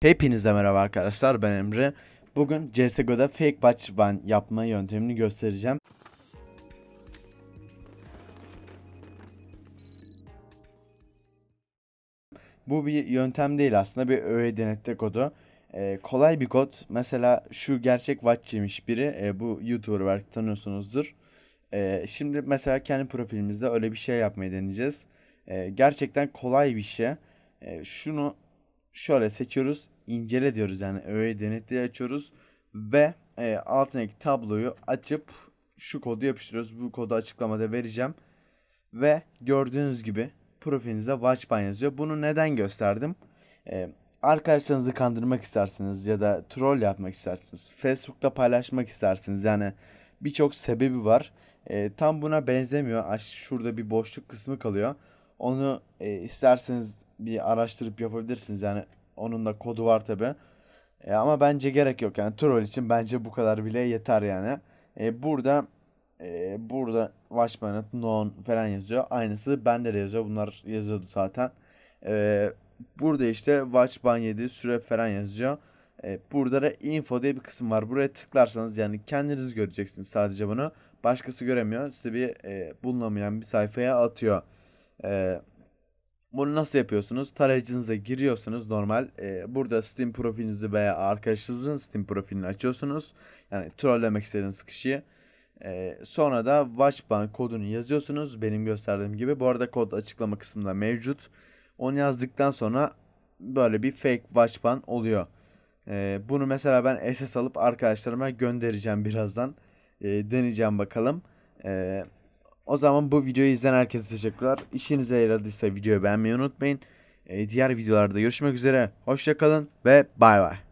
Hepinize merhaba arkadaşlar ben Emre. Bugün CSGO'da fake watch ban yapma yöntemini göstereceğim. Bu bir yöntem değil aslında bir öğe denette kodu. Ee, kolay bir kod. Mesela şu gerçek watchçiymiş biri. Ee, bu YouTuber belki tanıyorsunuzdur. Ee, şimdi mesela kendi profilimizde öyle bir şey yapmayı deneyeceğiz. Ee, gerçekten kolay bir şey. Ee, şunu şöyle seçiyoruz. incele diyoruz yani öğe denetleri açıyoruz. Ve e, altındaki tabloyu açıp şu kodu yapıştırıyoruz. Bu kodu açıklamada vereceğim. Ve gördüğünüz gibi profilinizde Watchban yazıyor. Bunu neden gösterdim? E, arkadaşlarınızı kandırmak istersiniz ya da troll yapmak istersiniz. Facebook'ta paylaşmak istersiniz. Yani birçok sebebi var. E, tam buna benzemiyor. Şurada bir boşluk kısmı kalıyor. Onu e, isterseniz bir araştırıp yapabilirsiniz. Yani onun da kodu var tabi. E, ama bence gerek yok. Yani troll için bence bu kadar bile yeter yani. E, burada e, burada watchmanet non falan yazıyor. Aynısı bende de yazıyor. Bunlar yazıyordu zaten. E, burada işte Watchman 7 süre falan yazıyor. E, burada da info diye bir kısım var. Buraya tıklarsanız yani kendiniz göreceksiniz sadece bunu. Başkası göremiyor. Sizi bir e, bulunamayan bir sayfaya atıyor. Eee bunu nasıl yapıyorsunuz? Tarayıcınıza giriyorsunuz normal. E, burada Steam profilinizi veya arkadaşınızın Steam profilini açıyorsunuz. Yani trollemek istediğiniz kişiyi. E, sonra da Watchban kodunu yazıyorsunuz. Benim gösterdiğim gibi. Bu arada kod açıklama kısmında mevcut. Onu yazdıktan sonra böyle bir fake Watchban oluyor. E, bunu mesela ben SS alıp arkadaşlarıma göndereceğim birazdan. E, deneyeceğim bakalım. Eee o zaman bu videoyu izleyen herkese teşekkürler. İşinize yaradıysa videoyu beğenmeyi unutmayın. Ee, diğer videolarda görüşmek üzere. Hoşçakalın ve bay bay.